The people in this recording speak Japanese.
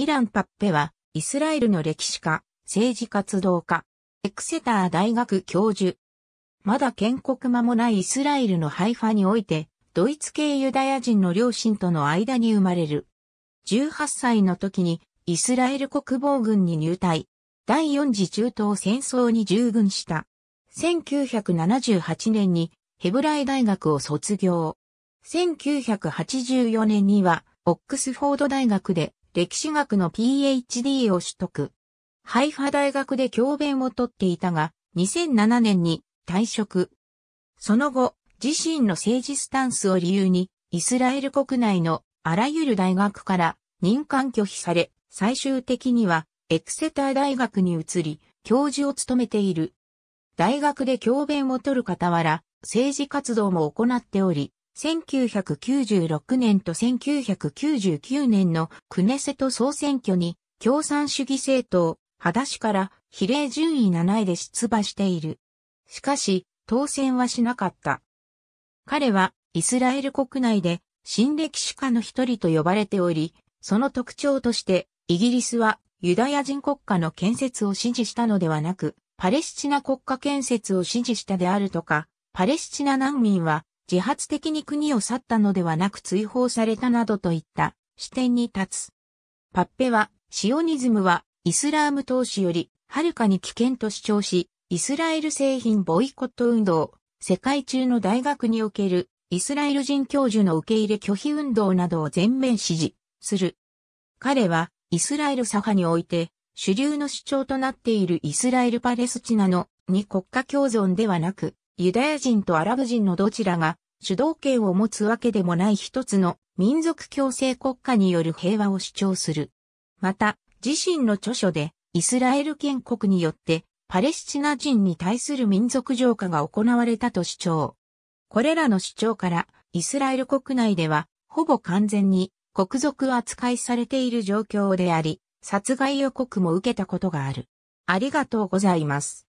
イラン・パッペは、イスラエルの歴史家、政治活動家、エクセター大学教授。まだ建国間もないイスラエルのハイファにおいて、ドイツ系ユダヤ人の両親との間に生まれる。18歳の時に、イスラエル国防軍に入隊。第四次中東戦争に従軍した。1978年にヘブライ大学を卒業。1984年にはオックスフォード大学で歴史学の PhD を取得。ハイファ大学で教鞭をとっていたが、2007年に退職。その後、自身の政治スタンスを理由に、イスラエル国内のあらゆる大学から任官拒否され、最終的にはエクセター大学に移り、教授を務めている。大学で教鞭を取る傍ら、政治活動も行っており、1996年と1999年のクネセト総選挙に共産主義政党、裸足から比例順位7位で出馬している。しかし、当選はしなかった。彼はイスラエル国内で新歴史家の一人と呼ばれており、その特徴としてイギリスはユダヤ人国家の建設を支持したのではなく、パレスチナ国家建設を支持したであるとか、パレスチナ難民は自発的に国を去ったのではなく追放されたなどといった視点に立つ。パッペは、シオニズムはイスラーム投資よりはるかに危険と主張し、イスラエル製品ボイコット運動、世界中の大学におけるイスラエル人教授の受け入れ拒否運動などを全面支持する。彼はイスラエル左派において主流の主張となっているイスラエル・パレスチナのに国家共存ではなくユダヤ人とアラブ人のどちらが主導権を持つわけでもない一つの民族共生国家による平和を主張する。また、自身の著書で、イスラエル建国によって、パレスチナ人に対する民族浄化が行われたと主張。これらの主張から、イスラエル国内では、ほぼ完全に国族扱いされている状況であり、殺害予告も受けたことがある。ありがとうございます。